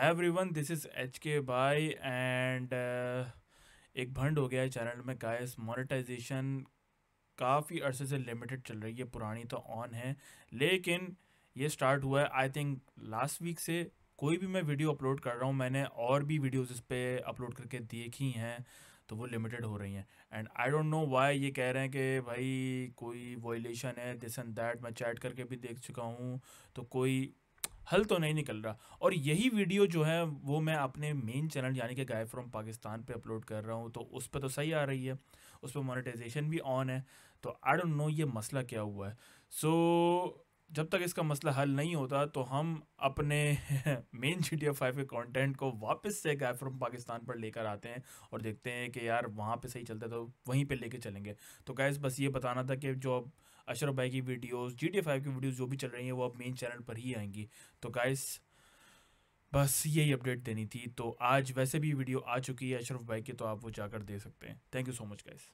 every everyone this is H K बाई and एक भंड हो गया है चैनल में गाइस मोनेटाइजेशन काफ़ी अरसे से लिमिटेड चल रही है पुरानी तो ऑन है लेकिन ये स्टार्ट हुआ है आई थिंक लास्ट वीक से कोई भी मैं वीडियो अपलोड कर रहा हूँ मैंने और भी वीडियोस इस पर अपलोड करके देखी हैं तो वो लिमिटेड हो रही हैं and I don't know why ये कह रहे हैं कि भाई कोई वॉयलेशन है दिस एंड दैट मैं चैट करके भी देख चुका हूँ तो कोई हल तो नहीं निकल रहा और यही वीडियो जो है वो मैं अपने मेन चैनल यानी कि गाय फ्रॉम पाकिस्तान पे अपलोड कर रहा हूँ तो उस पर तो सही आ रही है उस पर मोनिटाइजेशन भी ऑन है तो आई डोंट नो ये मसला क्या हुआ है सो so, जब तक इसका मसला हल नहीं होता तो हम अपने मेन जी टी फाइव के कंटेंट को वापस से गाय फ्रॉम पाकिस्तान पर लेकर आते हैं और देखते हैं कि यार वहाँ पे सही चलता है तो वहीं पे लेके चलेंगे तो गैस बस ये बताना था कि जो अब अशरफ भाई की वीडियोस जी टी फाइव की वीडियोस जो भी चल रही हैं वो अब मेन चैनल पर ही आएंगी तो गैस बस यही अपडेट देनी थी तो आज वैसे भी वीडियो आ चुकी है अशरफ भाई की तो आप वो जाकर दे सकते हैं thank you so much gas